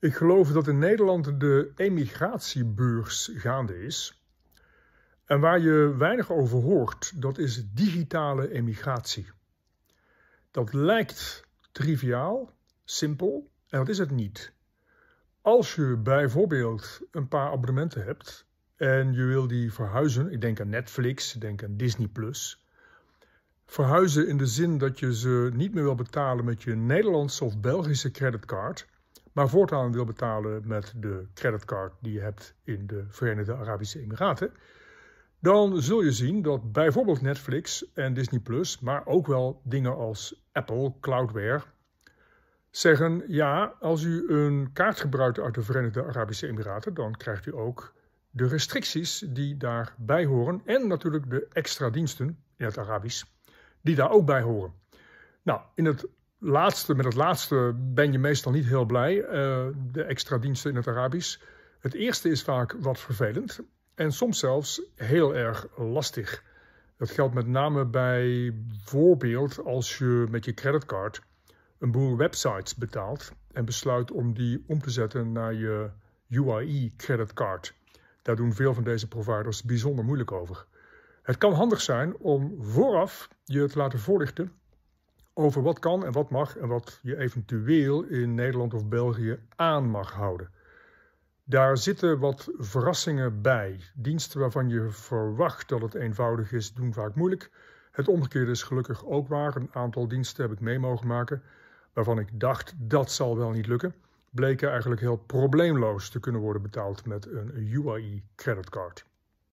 Ik geloof dat in Nederland de emigratiebeurs gaande is. En waar je weinig over hoort, dat is digitale emigratie. Dat lijkt triviaal, simpel, en dat is het niet. Als je bijvoorbeeld een paar abonnementen hebt en je wil die verhuizen, ik denk aan Netflix, ik denk aan Disney Plus. Verhuizen in de zin dat je ze niet meer wil betalen met je Nederlandse of Belgische creditcard maar voortaan wil betalen met de creditcard die je hebt in de Verenigde Arabische Emiraten, dan zul je zien dat bijvoorbeeld Netflix en Disney Plus, maar ook wel dingen als Apple, Cloudware, zeggen: ja, als u een kaart gebruikt uit de Verenigde Arabische Emiraten, dan krijgt u ook de restricties die daarbij horen en natuurlijk de extra diensten in het Arabisch die daar ook bij horen. Nou, in het laatste, met het laatste ben je meestal niet heel blij. Eh, de extra diensten in het Arabisch. Het eerste is vaak wat vervelend en soms zelfs heel erg lastig. Dat geldt met name bij bijvoorbeeld als je met je creditcard een boel websites betaalt en besluit om die om te zetten naar je UAE creditcard. Daar doen veel van deze providers bijzonder moeilijk over. Het kan handig zijn om vooraf je te laten voorlichten over wat kan en wat mag en wat je eventueel in Nederland of België aan mag houden. Daar zitten wat verrassingen bij. Diensten waarvan je verwacht dat het eenvoudig is, doen vaak moeilijk. Het omgekeerde is gelukkig ook waar. Een aantal diensten heb ik mee mogen maken waarvan ik dacht dat zal wel niet lukken, bleken eigenlijk heel probleemloos te kunnen worden betaald met een UAE creditcard.